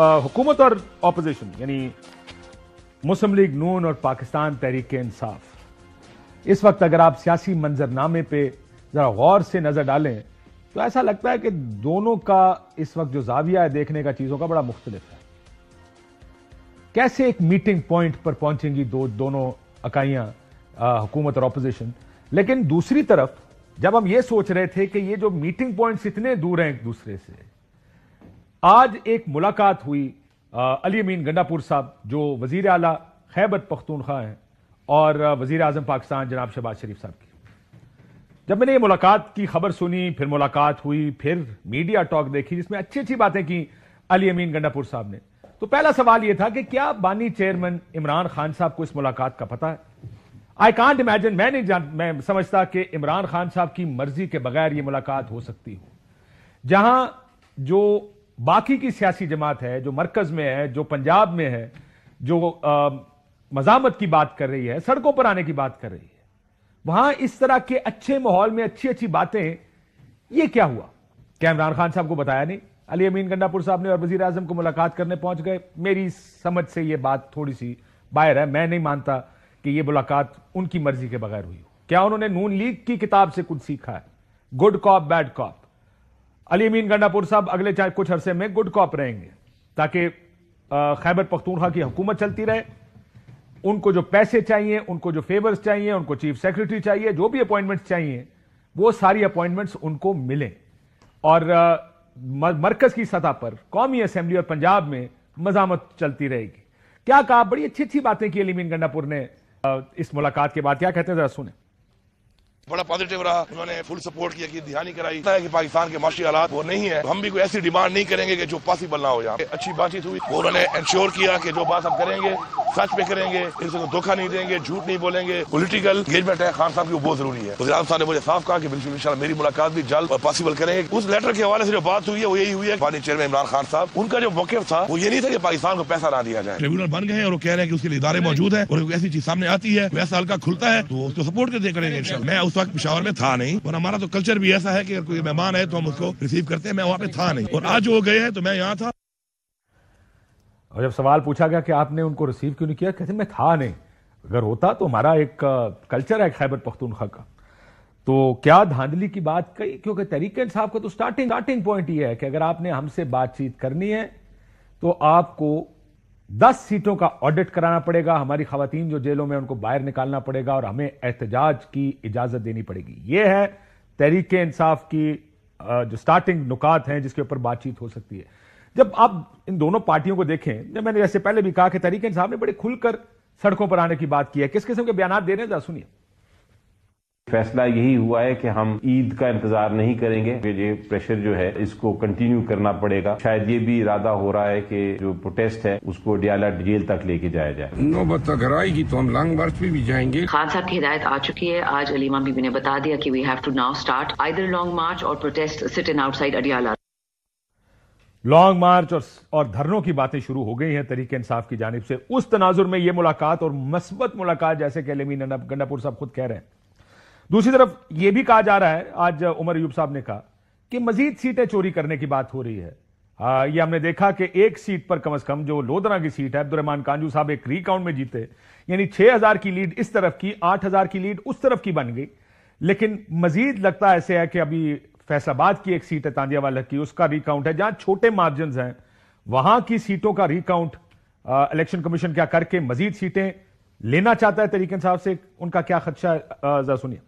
हुकूमत और अपोजिशन यानी मुस्लिम लीग नून और पाकिस्तान तहरीक इंसाफ इस वक्त अगर आप सियासी मंजरनामे पे ज़रा गौर से नज़र डालें तो ऐसा लगता है कि दोनों का इस वक्त जो जाविया है देखने का चीज़ों का बड़ा मुख्तलिफ है कैसे एक मीटिंग पॉइंट पर पहुंचेंगी दो दोनों अकाइयाँ हुकूमत और अपोजिशन लेकिन दूसरी तरफ जब हम ये सोच रहे थे कि ये जो मीटिंग पॉइंट्स इतने दूर हैं एक दूसरे से आज एक मुलाकात हुई अली अमीन गंडापुर साहब जो वजीर अला खैबत पख्तूनख्वा हैं और वजीर आजम पाकिस्तान जनाब शहबाज शरीफ साहब की जब मैंने ये मुलाकात की खबर सुनी फिर मुलाकात हुई फिर मीडिया टॉक देखी जिसमें अच्छी अच्छी बातें की अली अमीन गंडापुर साहब ने तो पहला सवाल यह था कि क्या बानी चेयरमैन इमरान खान साहब को इस मुलाकात का पता है आई कांट इमेजिन मैं नहीं जान मैं समझता कि इमरान खान साहब की मर्जी के बगैर यह मुलाकात हो सकती हो जहां जो बाकी की सियासी जमात है जो मरकज में है जो पंजाब में है जो मजामत की बात कर रही है सड़कों पर आने की बात कर रही है वहां इस तरह के अच्छे माहौल में अच्छी अच्छी बातें ये क्या हुआ क्या इमरान खान साहब को बताया नहीं अली अमीन गंडापुर साहब ने और वजीर आजम को मुलाकात करने पहुंच गए मेरी समझ से यह बात थोड़ी सी बाहर है मैं नहीं मानता कि यह मुलाकात उनकी मर्जी के बगैर हुई हो क्या उन्होंने नून लीग की किताब से कुछ सीखा है good cop bad cop Ali Amin Gandapur साहब अगले चाहे कुछ अरसे में गुड कॉप रहेंगे ताकि खैबर पख्तूनखा की हुकूमत चलती रहे उनको जो पैसे चाहिए उनको जो फेवर्स चाहिए उनको चीफ सेक्रेटरी चाहिए जो भी अपॉइंटमेंट्स चाहिए वो सारी अपॉइंटमेंट्स उनको मिलें और मरकज की सतह पर कौमी असम्बली और पंजाब में मजामत चलती रहेगी क्या कहा बड़ी अच्छी अच्छी बातें की अलीमीन गंडापुर ने इस मुलाकात के बाद क्या कहते हैं जरा सुने बड़ा पॉजिटिव रहा उन्होंने फुल सपोर्ट किया कि ध्यान कराई है कि पाकिस्तान के माशी हालात वो नहीं है हम भी कोई ऐसी डिमांड नहीं करेंगे कि जो पॉसिबल ना हो जाए अच्छी बातचीत हुई उन्होंने इंश्योर किया कि जो बात हम करेंगे सच पे करेंगे किसी को धोखा नहीं देंगे झूठ नहीं बोलेंगे पोलिटिकल एंगेजमेंट है खान साहब की वो बहुत जरूरी है वजीराम साहब ने मुझे साफ कहा कि बिल्कुल इन मेरी मुलाकात भी जल्द पॉसिबल करेंगे उस लेटर के हवाले से जो बात हुई है वो यही हुई है पानी चेयरमैन इमरान खान साहब उनका जो मौकफ था वो ये नहीं था कि पाकिस्तान को पैसा ना दिया जाए ट्रिब्यूनल बन गए और वो कह रहे हैं कि उसके लिए इदारे मौजूद है और ऐसी चीज सामने आती है वैसा हल्का खुलता है तो उसको सपोर्ट करते करेंगे मैं उस वक्त पिशावर में था नहीं और हमारा तो कल्चर भी ऐसा है कि अगर कोई मेहमान है तो हम उसको रिसीव करते हैं मैं वहाँ पे था नहीं और आज वो गए हैं तो मैं यहाँ था और जब सवाल पूछा गया कि आपने उनको रिसीव क्यों नहीं किया कहते मैं था नहीं अगर होता तो हमारा एक कल्चर है खैबर पख्तूनखा का तो क्या धांधली की बात कही क्योंकि तरीके इंसाफ का तो स्टार्टिंग स्टार्टिंग पॉइंट ये है कि अगर आपने हमसे बातचीत करनी है तो आपको दस सीटों का ऑडिट कराना पड़ेगा हमारी खातन जो जेलों में उनको बाहर निकालना पड़ेगा और हमें एहतजाज की इजाजत देनी पड़ेगी यह है तहरीक इंसाफ की जो स्टार्टिंग नुकात हैं जिसके ऊपर बातचीत हो सकती है जब आप इन दोनों पार्टियों को देखें जब मैंने जैसे पहले भी कहा कि तरीके इंसाफ ने बड़े खुलकर सड़कों पर आने की बात की है किस किस्म के बयान दे रहे हैं सुनिए फैसला यही हुआ है कि हम ईद का इंतजार नहीं करेंगे ये प्रेशर जो है इसको कंटिन्यू करना पड़ेगा शायद ये भी इरादा हो रहा है कि जो प्रोटेस्ट है उसको डियाला जेल तक लेके जाया जाए नौबत अगर आएगी तो हम लॉन्ग मार्च में भी जाएंगे खान साहब की हिदायत आ चुकी है आज अलीमा बीबी ने बता दिया की we have to now start either long march और protest sit in outside Adiala long march और और धरनों की बातें शुरू हो गई हैं तरीके इंसाफ की जानब से उस तनाजुर में यह मुलाकात और मस्बत मुलाकात जैसे कि गंडापुर साहब खुद कह रहे हैं दूसरी तरफ यह भी कहा जा रहा है आज उमर यूब साहब ने कहा कि मजीद सीटें चोरी करने की बात हो रही है आ, ये हमने देखा कि एक सीट पर कम अज कम जो लोधना की सीट है अब्दुलरहमान कांजू साहब एक रीकाउंट में जीते यानी 6000 की लीड इस तरफ की 8000 की लीड उस तरफ की बन गई लेकिन मजीद लगता ऐसे है कि अभी फैसलाबाद की एक सीट है तांदियावाला की उसका रिकाउंट है जहां छोटे मार्जिन हैं वहां की सीटों का रिकाउंट इलेक्शन कमीशन क्या करके मजीद सीटें लेना चाहता है तरीकन साहब से उनका क्या खदशा जरा सुनिए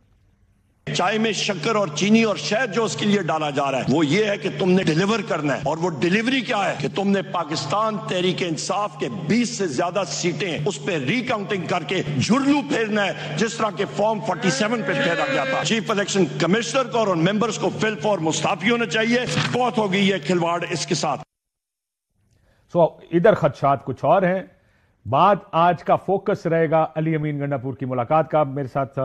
चाय में शक्कर और चीनी और शहद जो उसके लिए डाला जा रहा है वो ये है कि तुमने डिलीवर करना है और वो डिलीवरी क्या है कि तुमने पाकिस्तान तहरीक इंसाफ के 20 से ज्यादा सीटें उस पर रिकाउंटिंग करके झुरलू फेरना है जिस तरह के फॉर्म 47 पे फेरा गया था चीफ इलेक्शन कमिश्नर को और मेंबर्स को फिल फॉर मुस्ताफी होना चाहिए बहुत होगी ये खिलवाड़ इसके साथ सो so, इधर खदशात कुछ और हैं बात आज का फोकस रहेगा अली अमीन गंडापुर की मुलाकात का मेरे साथ